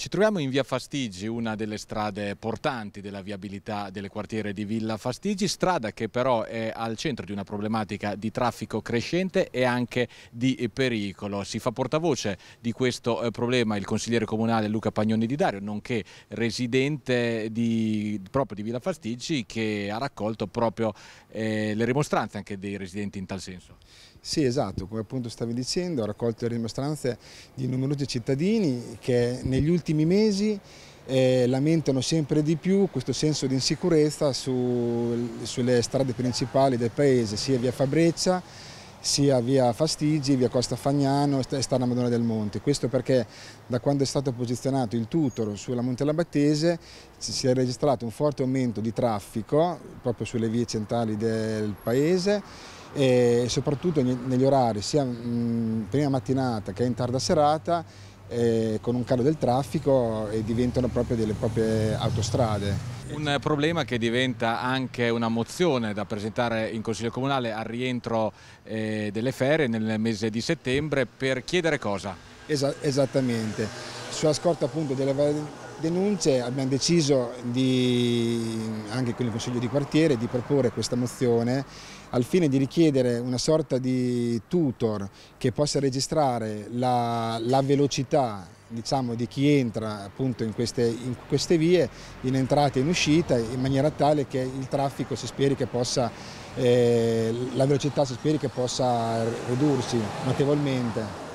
Ci troviamo in via Fastigi, una delle strade portanti della viabilità del quartiere di Villa Fastigi, strada che però è al centro di una problematica di traffico crescente e anche di pericolo. Si fa portavoce di questo eh, problema il consigliere comunale Luca Pagnoni di Dario, nonché residente di, proprio di Villa Fastigi, che ha raccolto proprio eh, le rimostranze anche dei residenti in tal senso. Sì, esatto, come appunto stavi dicendo, ha raccolto le rimostranze di numerosi cittadini che negli ultimi ultimi mesi eh, lamentano sempre di più questo senso di insicurezza su, sulle strade principali del paese, sia via Fabreccia sia via Fastigi, via Costa Fagnano e Stana Madonna del Monte. Questo perché da quando è stato posizionato il tutoro sulla Monte Labattese si è registrato un forte aumento di traffico proprio sulle vie centrali del paese e soprattutto negli orari sia mm, prima mattinata che in tarda serata eh, con un calo del traffico e diventano proprio delle proprie autostrade. Un problema che diventa anche una mozione da presentare in Consiglio Comunale al rientro eh, delle ferie nel mese di settembre per chiedere cosa? Esa esattamente, sulla scorta appunto delle varie denunce abbiamo deciso di, anche con il Consiglio di quartiere di proporre questa mozione al fine di richiedere una sorta di tutor che possa registrare la, la velocità diciamo, di chi entra appunto in queste, in queste vie, in entrata e in uscita, in maniera tale che il traffico si speri che possa, eh, la velocità si speri che possa ridursi notevolmente.